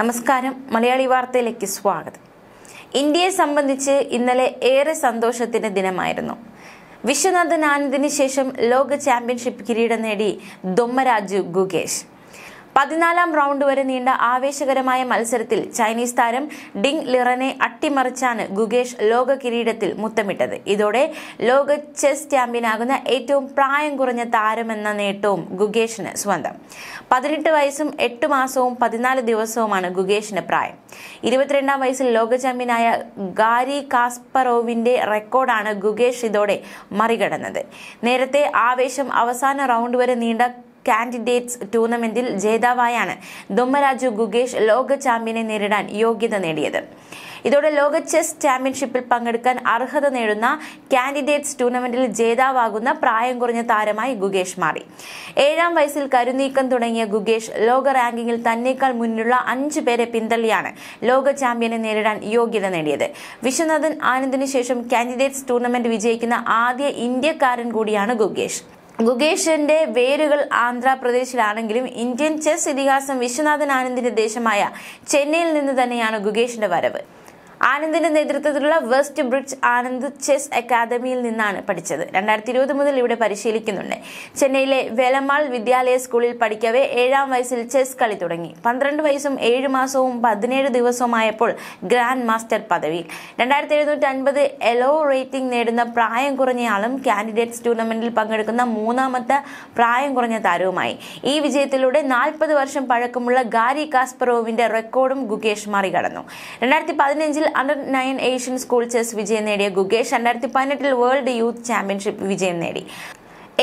നമസ്കാരം മലയാളി വാർത്തയിലേക്ക് സ്വാഗതം ഇന്ത്യയെ സംബന്ധിച്ച് ഇന്നലെ ഏറെ സന്തോഷത്തിന്റെ ദിനമായിരുന്നു വിശ്വനാഥൻ ആനന്ദിന് ശേഷം ലോക ചാമ്പ്യൻഷിപ്പ് കിരീടം നേടി ദൊമ്മരാജു ഗുകേഷ് പതിനാലാം റൗണ്ട് വരെ നീണ്ട ആവേശകരമായ മത്സരത്തിൽ ചൈനീസ് താരം ഡിങ് ലിറനെ അട്ടിമറിച്ചാണ് ഗുഗേഷ് ലോക കിരീടത്തിൽ മുത്തമിട്ടത് ഇതോടെ ലോക ചെസ് ചാമ്പ്യനാകുന്ന ഏറ്റവും പ്രായം കുറഞ്ഞ താരമെന്ന നേട്ടവും ഗുഗേഷിന് സ്വന്തം പതിനെട്ട് വയസ്സും എട്ട് മാസവും പതിനാല് ദിവസവുമാണ് ഗുഗേഷിന് പ്രായം ഇരുപത്തിരണ്ടാം വയസ്സിൽ ലോക ചാമ്പ്യനായ ഗാരി കാസ്പറോവിന്റെ റെക്കോർഡാണ് ഗുഗേഷ് ഇതോടെ മറികടന്നത് നേരത്തെ ആവേശം അവസാന റൗണ്ട് വരെ നീണ്ട കാൻഡിഡേറ്റ്സ് ടൂർണമെന്റിൽ ജേതാവായാണ് ദൊമ്മരാജു ഗുഗേഷ് ലോക ചാമ്പ്യനെ നേരിടാൻ യോഗ്യത നേടിയത് ഇതോടെ ലോക ചെസ് ചാമ്പ്യൻഷിപ്പിൽ പങ്കെടുക്കാൻ അർഹത നേടുന്ന കാൻഡിഡേറ്റ്സ് ടൂർണമെന്റിൽ ജേതാവാകുന്ന പ്രായം കുറഞ്ഞ താരമായി ഗുഗേഷ് മാറി ഏഴാം വയസ്സിൽ കരുനീക്കം തുടങ്ങിയ ഗുഗേഷ് ലോക റാങ്കിങ്ങിൽ തന്നേക്കാൾ മുന്നിലുള്ള അഞ്ചു പേരെ പിന്തള്ളിയാണ് ലോക ചാമ്പ്യനെ നേരിടാൻ യോഗ്യത നേടിയത് വിശ്വനാഥൻ ആനന്ദിന് ശേഷം കാൻഡിഡേറ്റ്സ് ടൂർണമെന്റ് വിജയിക്കുന്ന ആദ്യ ഇന്ത്യക്കാരൻ കൂടിയാണ് ഗുഗേഷ് ഗുഗേഷിന്റെ വേരുകൾ ആന്ധ്രാപ്രദേശിലാണെങ്കിലും ഇന്ത്യൻ ചെസ് ഇതിഹാസം വിശ്വനാഥൻ ആനന്ദിന്റെ ദേശമായ ചെന്നൈയിൽ നിന്ന് തന്നെയാണ് ഗുഗേഷിന്റെ വരവ് ആനന്ദിന്റെ നേതൃത്വത്തിലുള്ള വെസ്റ്റ് ബ്രിഡ്ജ് ആനന്ദ് ചെസ് അക്കാദമിയിൽ നിന്നാണ് പഠിച്ചത് രണ്ടായിരത്തി ഇരുപത് മുതൽ ഇവിടെ പരിശീലിക്കുന്നുണ്ട് ചെന്നൈയിലെ വേലമാൾ വിദ്യാലയ സ്കൂളിൽ പഠിക്കവേ ഏഴാം വയസ്സിൽ ചെസ് കളി തുടങ്ങി പന്ത്രണ്ട് വയസ്സും ഏഴ് മാസവും പതിനേഴ് ദിവസവുമായപ്പോൾ ഗ്രാൻഡ് മാസ്റ്റർ പദവി രണ്ടായിരത്തി എഴുന്നൂറ്റി അൻപത് എലോ റേറ്റിംഗ് നേടുന്ന പ്രായം കുറഞ്ഞയാളും കാൻഡിഡേറ്റ്സ് ടൂർണമെന്റിൽ പങ്കെടുക്കുന്ന മൂന്നാമത്തെ പ്രായം കുറഞ്ഞ താരവുമായി ഈ വിജയത്തിലൂടെ നാൽപ്പത് വർഷം പഴക്കമുള്ള ഗാരി കാസ്പറോവിന്റെ റെക്കോർഡും ഗുകേഷ് മറികടന്നു രണ്ടായിരത്തി പതിനഞ്ചിൽ under nine Asian school chess വിജയം നേടിയ ഗുഗേഷ് രണ്ടായിരത്തി പതിനെട്ടിൽ വേൾഡ് യൂത്ത് ചാമ്പ്യൻഷിപ്പ് വിജയം നേടി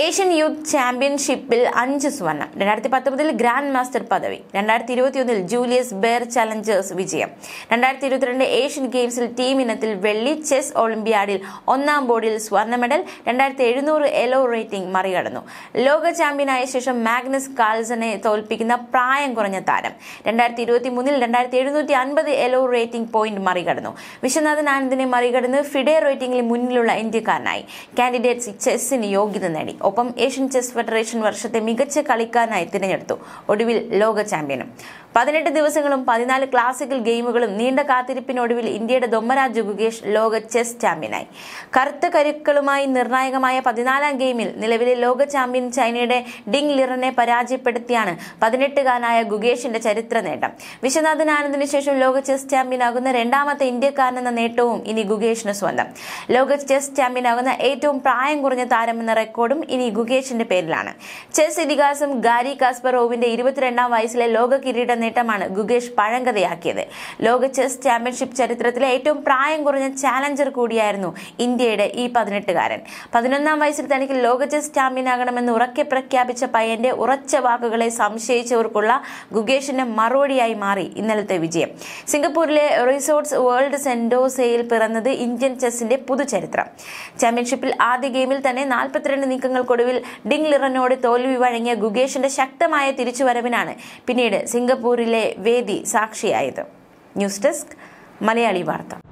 ഏഷ്യൻ യൂത്ത് ചാമ്പ്യൻഷിപ്പിൽ അഞ്ച് സ്വർണം രണ്ടായിരത്തി പത്തൊമ്പതിൽ ഗ്രാൻഡ് മാസ്റ്റർ പദവി രണ്ടായിരത്തി ഇരുപത്തിയൊന്നിൽ ജൂലിയസ് ബെയർ ചലഞ്ചേഴ്സ് വിജയം രണ്ടായിരത്തി ഇരുപത്തിരണ്ട് ഏഷ്യൻ ഗെയിംസിൽ ടീം ഇനത്തിൽ വെള്ളി ചെസ് ഒളിമ്പ്യാഡിൽ ഒന്നാം ബോർഡിൽ സ്വർണ്ണ മെഡൽ രണ്ടായിരത്തി എഴുന്നൂറ് എലോ റേറ്റിംഗ് മറികടന്നു ലോക ചാമ്പ്യനായ ശേഷം മാഗ്നസ് കാൾസനെ തോൽപ്പിക്കുന്ന പ്രായം കുറഞ്ഞ താരം രണ്ടായിരത്തി ഇരുപത്തി മൂന്നിൽ രണ്ടായിരത്തി എഴുന്നൂറ്റി അൻപത് എലോ റേറ്റിംഗ് പോയിന്റ് മറികടന്നു വിശ്വനാഥൻ ആനന്ദിനെ മറികടന്ന് ഫിഡെ റേറ്റിംഗിൽ മുന്നിലുള്ള ഇന്ത്യക്കാരനായി കാൻഡിഡേറ്റ്സ് ചെസ്സിന് യോഗ്യത നേടി ഒപ്പം ഏഷ്യൻ ചെസ് ഫെഡറേഷൻ വർഷത്തെ മികച്ച കളിക്കാരനായി തിരഞ്ഞെടുത്തു ഒടുവിൽ ലോക ചാമ്പ്യനും പതിനെട്ട് ദിവസങ്ങളും പതിനാല് ക്ലാസിക്കൽ ഗെയിമുകളും നീണ്ട കാത്തിരിപ്പിനൊടുവിൽ ഇന്ത്യയുടെ ദൊമ്മരാജ് ഗുകേഷ് ലോക ചെസ് ചാമ്പ്യനായി കറുത്ത കരുക്കളുമായി നിർണായകമായ പതിനാലാം ഗെയിമിൽ നിലവിലെ ലോക ചാമ്പ്യൻ ചൈനയുടെ ഡിങ് ലിറനെ പരാജയപ്പെടുത്തിയാണ് പതിനെട്ടുകാരനായ ഗുകേഷിന്റെ ചരിത്ര നേട്ടം വിശ്വനാഥനാനന്ദിനു ശേഷം ലോക ചെസ് ചാമ്പ്യനാകുന്ന രണ്ടാമത്തെ ഇന്ത്യക്കാരനെന്ന നേട്ടവും ഇനി ഗുകേഷിന് സ്വന്തം ലോക ചെസ് ചാമ്പ്യനാകുന്ന ഏറ്റവും പ്രായം കുറഞ്ഞ താരം എന്ന റെക്കോർഡും ഇനി ഗുകേഷിന്റെ പേരിലാണ് ചെസ് ഇതിഹാസം ഗാരി കാസ്പറോവിന്റെ ഇരുപത്തിരണ്ടാം വയസ്സിലെ ലോക കിരീടം നേട്ടമാണ് ഗുഗേഷ് പഴങ്കഥയാക്കിയത് ലോക ചെസ് ചാമ്പ്യൻഷിപ്പ് ചരിത്രത്തിലെ ഏറ്റവും പ്രായം കുറഞ്ഞ ചാലഞ്ചർ കൂടിയായിരുന്നു ഇന്ത്യയുടെ ഈ പതിനെട്ടുകാരൻ പതിനൊന്നാം വയസ്സിൽ തനിക്ക് ലോക ചെസ് ചാമ്പ്യനാകണമെന്ന് ഉറക്കെ പ്രഖ്യാപിച്ച പയ്യന്റെ ഉറച്ച വാക്കുകളെ സംശയിച്ചവർക്കുള്ള ഗുഗേഷിന്റെ മറുപടിയായി മാറി ഇന്നലത്തെ വിജയം സിംഗപ്പൂരിലെ റിസോർട്സ് വേൾഡ് സെൻഡോസയിൽ പിറന്നത് ഇന്ത്യൻ ചെസ്സിന്റെ പുതുചരിത്രം ചാമ്പ്യൻഷിപ്പിൽ ആദ്യ ഗെയിമിൽ തന്നെ നാൽപ്പത്തിരണ്ട് നീക്കങ്ങൾക്കൊടുവിൽ ഡിങ് ലിറനോട് തോൽവി വഴങ്ങിയ ഗുഗേഷിന്റെ ശക്തമായ തിരിച്ചുവരവിനാണ് പിന്നീട് സിംഗപ്പൂർ ബാംഗ്ലൂരിലെ വേദി സാക്ഷിയായത് ന്യൂസ് ഡെസ്ക് മലയാളി വാർത്ത